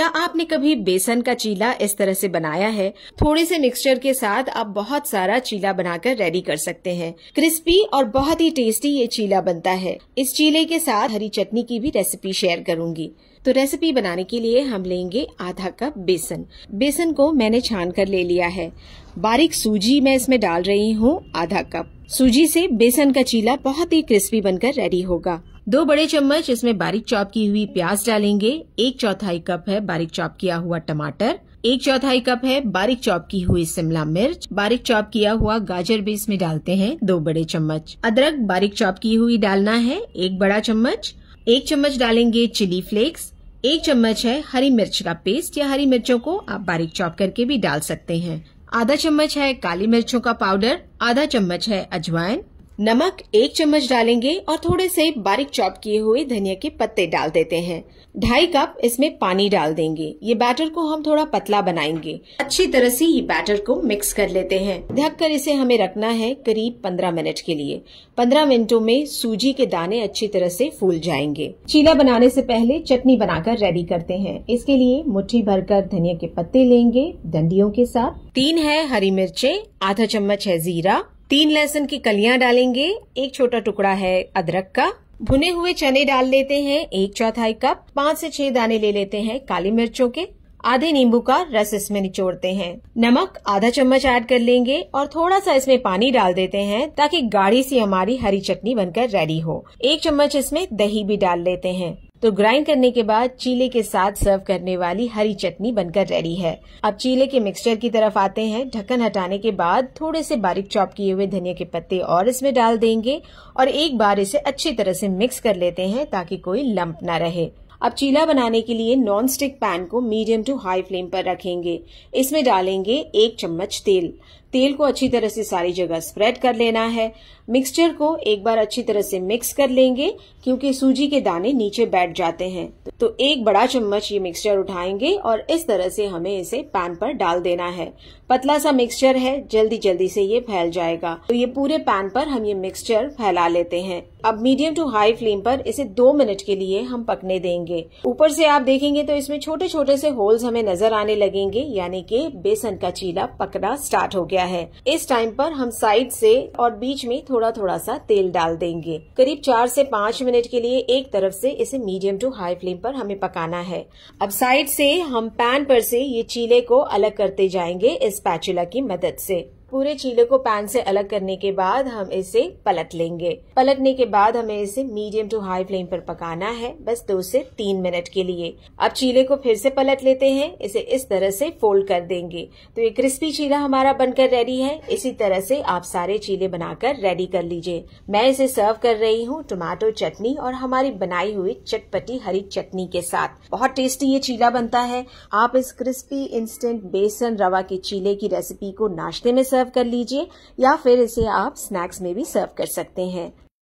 क्या आपने कभी बेसन का चीला इस तरह से बनाया है थोड़े से मिक्सचर के साथ आप बहुत सारा चीला बनाकर रेडी कर सकते हैं क्रिस्पी और बहुत ही टेस्टी ये चीला बनता है इस चीले के साथ हरी चटनी की भी रेसिपी शेयर करूंगी तो रेसिपी बनाने के लिए हम लेंगे आधा कप बेसन बेसन को मैंने छान कर ले लिया है बारीक सूजी मैं इसमें डाल रही हूँ आधा कप सूजी से बेसन का चीला बहुत ही क्रिस्पी बनकर रेडी होगा दो बड़े चम्मच इसमें बारीक चॉप की हुई प्याज डालेंगे एक चौथाई कप है बारीक चॉप किया हुआ टमाटर एक चौथाई कप है बारीक चॉप की हुई शिमला मिर्च बारीक चॉप किया हुआ गाजर भी इसमें डालते हैं दो बड़े चम्मच अदरक बारीक चॉप की हुई डालना है एक बड़ा चम्मच एक चम्मच डालेंगे चिली फ्लेक्स एक चम्मच है हरी मिर्च का पेस्ट या हरी मिर्चों को आप बारीक चॉप करके भी डाल सकते हैं आधा चम्मच है काली मिर्चों का पाउडर आधा चम्मच है अजवाइन नमक एक चम्मच डालेंगे और थोड़े से बारीक चॉप किए हुए धनिया के पत्ते डाल देते हैं ढाई कप इसमें पानी डाल देंगे ये बैटर को हम थोड़ा पतला बनाएंगे अच्छी तरह से ये बैटर को मिक्स कर लेते हैं ढक कर इसे हमें रखना है करीब पंद्रह मिनट के लिए पंद्रह मिनटों में सूजी के दाने अच्छी तरह से फूल जाएंगे चीला बनाने से पहले चटनी बनाकर रेडी करते हैं इसके लिए भर भरकर धनिया के पत्ते लेंगे डंडियों के साथ तीन है हरी मिर्चे आधा चम्मच है जीरा तीन लहसुन की कलियां डालेंगे एक छोटा टुकड़ा है अदरक का भुने हुए चने डाल लेते हैं एक चौथाई कप पाँच से छह दाने ले लेते हैं काली मिर्चों के आधे नींबू का रस इसमें निचोड़ते हैं नमक आधा चम्मच ऐड कर लेंगे और थोड़ा सा इसमें पानी डाल देते हैं ताकि गाढ़ी सी हमारी हरी चटनी बनकर रेडी हो एक चम्मच इसमें दही भी डाल लेते हैं तो ग्राइंड करने के बाद चीले के साथ सर्व करने वाली हरी चटनी बनकर रेडी है अब चीले के मिक्सचर की तरफ आते हैं ढक्कन हटाने के बाद थोड़े से बारीक चॉप किए हुए धनिया के पत्ते और इसमें डाल देंगे और एक बार इसे अच्छी तरह से मिक्स कर लेते हैं ताकि कोई लंप ना रहे अब चीला बनाने के लिए नॉन स्टिक पैन को मीडियम टू हाई फ्लेम पर रखेंगे इसमें डालेंगे एक चम्मच तेल तेल को अच्छी तरह से सारी जगह स्प्रेड कर लेना है मिक्सचर को एक बार अच्छी तरह से मिक्स कर लेंगे क्योंकि सूजी के दाने नीचे बैठ जाते हैं तो एक बड़ा चम्मच ये मिक्सचर उठाएंगे और इस तरह से हमें इसे पैन पर डाल देना है पतला सा मिक्सचर है जल्दी जल्दी से ये फैल जाएगा तो ये पूरे पैन पर हम ये मिक्सचर फैला लेते हैं अब मीडियम टू हाई फ्लेम पर इसे दो मिनट के लिए हम पकने देंगे ऊपर से आप देखेंगे तो इसमें छोटे छोटे से होल्स हमें नजर आने लगेंगे यानी कि बेसन का चीला पकना स्टार्ट हो गया गया है इस टाइम पर हम साइड से और बीच में थोड़ा थोड़ा सा तेल डाल देंगे करीब चार से पाँच मिनट के लिए एक तरफ से इसे मीडियम टू हाई फ्लेम पर हमें पकाना है अब साइड से हम पैन पर से ये चीले को अलग करते जाएंगे इस पैचुला की मदद से पूरे चीले को पैन से अलग करने के बाद हम इसे पलट लेंगे पलटने के बाद हमें इसे मीडियम टू हाई फ्लेम पर पकाना है बस दो से तीन मिनट के लिए अब चीले को फिर से पलट लेते हैं इसे इस तरह से फोल्ड कर देंगे तो ये क्रिस्पी चीला हमारा बनकर रेडी है इसी तरह से आप सारे चीले बनाकर रेडी कर लीजिए मैं इसे सर्व कर रही हूँ टमाटो चटनी और हमारी बनाई हुई चटपटी हरी चटनी के साथ बहुत टेस्टी ये चीला बनता है आप इस क्रिस्पी इंस्टेंट बेसन रवा के चीले की रेसिपी को नाश्ते में सर्व सर्व कर लीजिए या फिर इसे आप स्नैक्स में भी सर्व कर सकते हैं